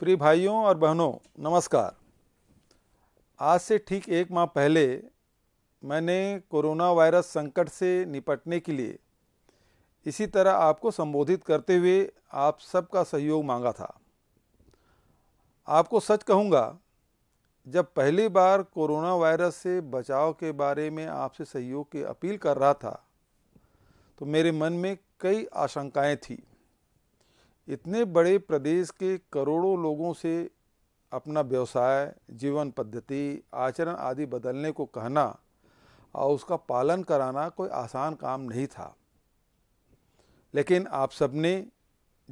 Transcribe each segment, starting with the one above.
प्रिय भाइयों और बहनों नमस्कार आज से ठीक एक माह पहले मैंने कोरोना वायरस संकट से निपटने के लिए इसी तरह आपको संबोधित करते हुए आप सबका सहयोग मांगा था आपको सच कहूँगा जब पहली बार कोरोना वायरस से बचाव के बारे में आपसे सहयोग की अपील कर रहा था तो मेरे मन में कई आशंकाएं थीं इतने बड़े प्रदेश के करोड़ों लोगों से अपना व्यवसाय जीवन पद्धति आचरण आदि बदलने को कहना और उसका पालन कराना कोई आसान काम नहीं था लेकिन आप सबने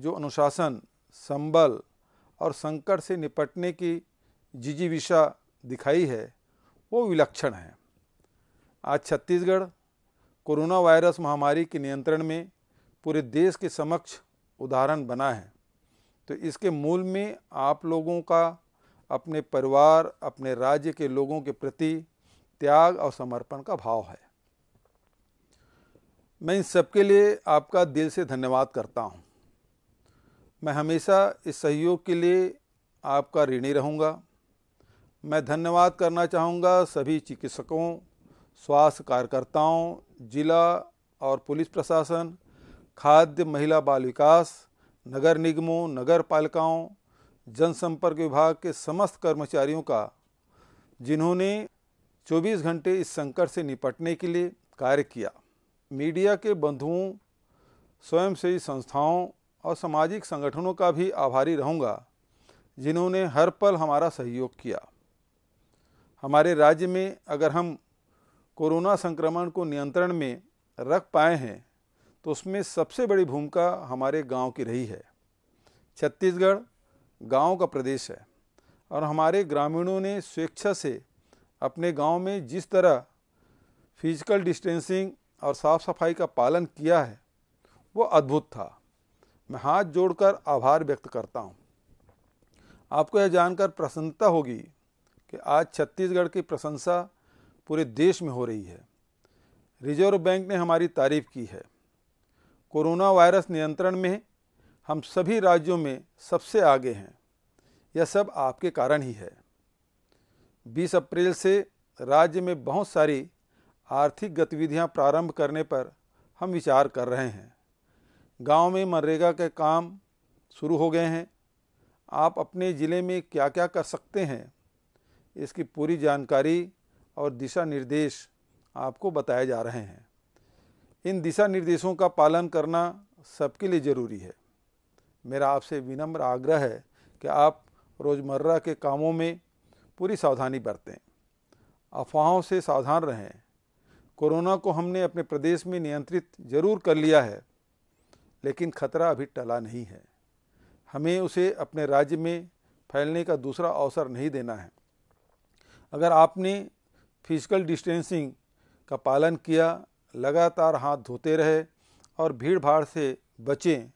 जो अनुशासन संबल और संकट से निपटने की जिजीविशा दिखाई है वो विलक्षण है आज छत्तीसगढ़ कोरोना वायरस महामारी के नियंत्रण में पूरे देश के समक्ष उदाहरण बना है तो इसके मूल में आप लोगों का अपने परिवार अपने राज्य के लोगों के प्रति त्याग और समर्पण का भाव है मैं इन सबके लिए आपका दिल से धन्यवाद करता हूँ मैं हमेशा इस सहयोग के लिए आपका ऋणी रहूँगा मैं धन्यवाद करना चाहूँगा सभी चिकित्सकों स्वास्थ्य कार्यकर्ताओं जिला और पुलिस प्रशासन खाद्य महिला बाल विकास नगर निगमों नगर पालिकाओं जनसंपर्क विभाग के समस्त कर्मचारियों का जिन्होंने 24 घंटे इस संकट से निपटने के लिए कार्य किया मीडिया के बंधुओं स्वयंसेवी संस्थाओं और सामाजिक संगठनों का भी आभारी रहूँगा जिन्होंने हर पल हमारा सहयोग किया हमारे राज्य में अगर हम कोरोना संक्रमण को नियंत्रण में रख पाए हैं तो उसमें सबसे बड़ी भूमिका हमारे गांव की रही है छत्तीसगढ़ गांव का प्रदेश है और हमारे ग्रामीणों ने स्वेच्छा से अपने गांव में जिस तरह फिजिकल डिस्टेंसिंग और साफ़ सफाई का पालन किया है वो अद्भुत था मैं हाथ जोड़कर आभार व्यक्त करता हूँ आपको यह जानकर प्रसन्नता होगी कि आज छत्तीसगढ़ की प्रशंसा पूरे देश में हो रही है रिजर्व बैंक ने हमारी तारीफ़ की है कोरोना वायरस नियंत्रण में हम सभी राज्यों में सबसे आगे हैं यह सब आपके कारण ही है 20 अप्रैल से राज्य में बहुत सारी आर्थिक गतिविधियां प्रारंभ करने पर हम विचार कर रहे हैं गांव में मनरेगा के काम शुरू हो गए हैं आप अपने ज़िले में क्या क्या कर सकते हैं इसकी पूरी जानकारी और दिशा निर्देश आपको बताए जा रहे हैं इन दिशा निर्देशों का पालन करना सबके लिए ज़रूरी है मेरा आपसे विनम्र आग्रह है कि आप रोज़मर्रा के कामों में पूरी सावधानी बरतें अफवाहों से सावधान रहें कोरोना को हमने अपने प्रदेश में नियंत्रित जरूर कर लिया है लेकिन खतरा अभी टला नहीं है हमें उसे अपने राज्य में फैलने का दूसरा अवसर नहीं देना है अगर आपने फिजिकल डिस्टेंसिंग का पालन किया लगातार हाथ धोते रहे और भीड़ भाड़ से बचें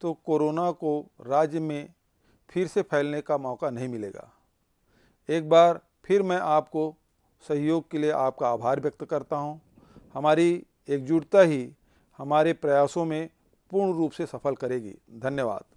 तो कोरोना को राज्य में फिर से फैलने का मौका नहीं मिलेगा एक बार फिर मैं आपको सहयोग के लिए आपका आभार व्यक्त करता हूं। हमारी एकजुटता ही हमारे प्रयासों में पूर्ण रूप से सफल करेगी धन्यवाद